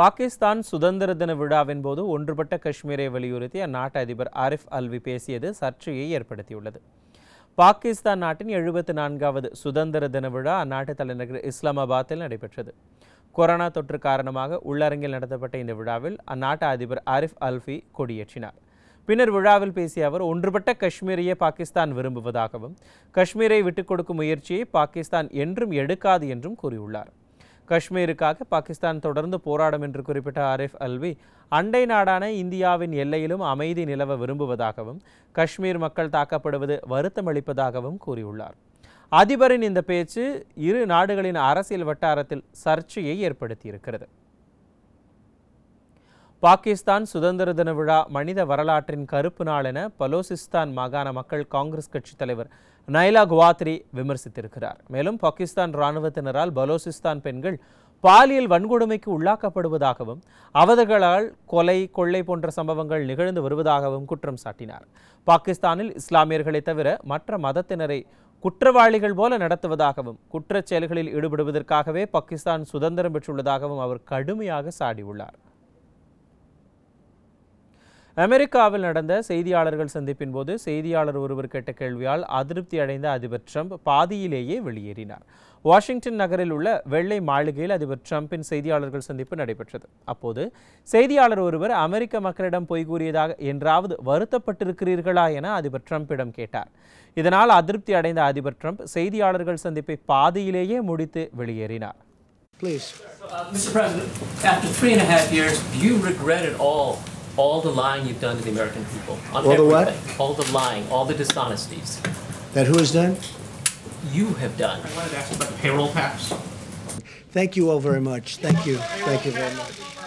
பாகிஸ்தான் சுதந்திர தின விழாவின் போது ஒன்றுபட்ட காஷ்மீரை வலியுறுத்தி அந்நாட்டு அதிபர் ஆரிஃப் அல்வி பேசியது சர்ச்சையை ஏற்படுத்தியுள்ளது பாகிஸ்தான் நாட்டின் எழுபத்தி நான்காவது சுதந்திர தின விழா அந்நாட்டு தலைநகர் இஸ்லாமாபாத்தில் நடைபெற்றது கொரோனா தொற்று காரணமாக உள்ளரங்கில் நடத்தப்பட்ட இந்த விழாவில் அந்நாட்டு அதிபர் ஆரிஃப் அல்ஃபி கொடியேற்றினார் பின்னர் விழாவில் பேசிய அவர் ஒன்றுபட்ட காஷ்மீரையே பாகிஸ்தான் விரும்புவதாகவும் காஷ்மீரை விட்டுக் கொடுக்கும் முயற்சியை பாகிஸ்தான் என்றும் எடுக்காது என்றும் கூறியுள்ளார் காஷ்மீருக்காக பாகிஸ்தான் தொடர்ந்து போராடும் என்று குறிப்பிட்ட ஆரிஃப் அல்வி அண்டை நாடான இந்தியாவின் எல்லையிலும் அமைதி நிலவ விரும்புவதாகவும் காஷ்மீர் மக்கள் தாக்கப்படுவது வருத்தமளிப்பதாகவும் கூறியுள்ளார் அதிபரின் இந்த பேச்சு இரு நாடுகளின் அரசியல் வட்டாரத்தில் சர்ச்சையை ஏற்படுத்தியிருக்கிறது பாகிஸ்தான் சுதந்திர தின விழா மனித வரலாற்றின் கருப்பு நாள் என பலோசிஸ்தான் மாகாண மக்கள் காங்கிரஸ் கட்சி தலைவர் நைலா குவாத்ரி விமர்சித்திருக்கிறார் மேலும் பாகிஸ்தான் இராணுவத்தினரால் பலோசிஸ்தான் பெண்கள் பாலியல் வன்கொடுமைக்கு உள்ளாக்கப்படுவதாகவும் அவதர்களால் கொலை கொள்ளை போன்ற சம்பவங்கள் நிகழ்ந்து வருவதாகவும் குற்றம் சாட்டினார் பாகிஸ்தானில் இஸ்லாமியர்களை தவிர மற்ற மதத்தினரை குற்றவாளிகள் போல நடத்துவதாகவும் குற்றச் செயல்களில் ஈடுபடுவதற்காகவே பாகிஸ்தான் சுதந்திரம் பெற்றுள்ளதாகவும் அவர் கடுமையாக சாடியுள்ளார் அமெரிக்காவில் நடந்த செய்தியாளர்கள் சந்திப்பின் போது செய்தியாளர் ஒருவர் கேட்ட கேள்வியால் அதிருப்தி அடைந்த அதிபர் ட்ரம்ப் பாதியிலேயே வெளியேறினார் வாஷிங்டன் நகரில் உள்ள வெள்ளை மாளிகையில் அதிபர் டிரம்பின் செய்தியாளர்கள் சந்திப்பு நடைபெற்றது அப்போது செய்தியாளர் ஒருவர் அமெரிக்க மக்களிடம் பொய் கூறியதாக என்றாவது வருத்தப்பட்டிருக்கிறீர்களா என அதிபர் ட்ரம்பிடம் கேட்டார் இதனால் அதிருப்தி அடைந்த அதிபர் ட்ரம்ப் செய்தியாளர்கள் சந்திப்பை பாதியிலேயே முடித்து வெளியேறினார் Please. uh, Mr. President, after three and a half years, do you regret at all all the lying you've done to the American people. On all everything. the what? All the lying, all the dishonesties. That who has done? You have done. I wanted to ask about the payroll tax. Thank you all very much. Thank you. Thank you very much.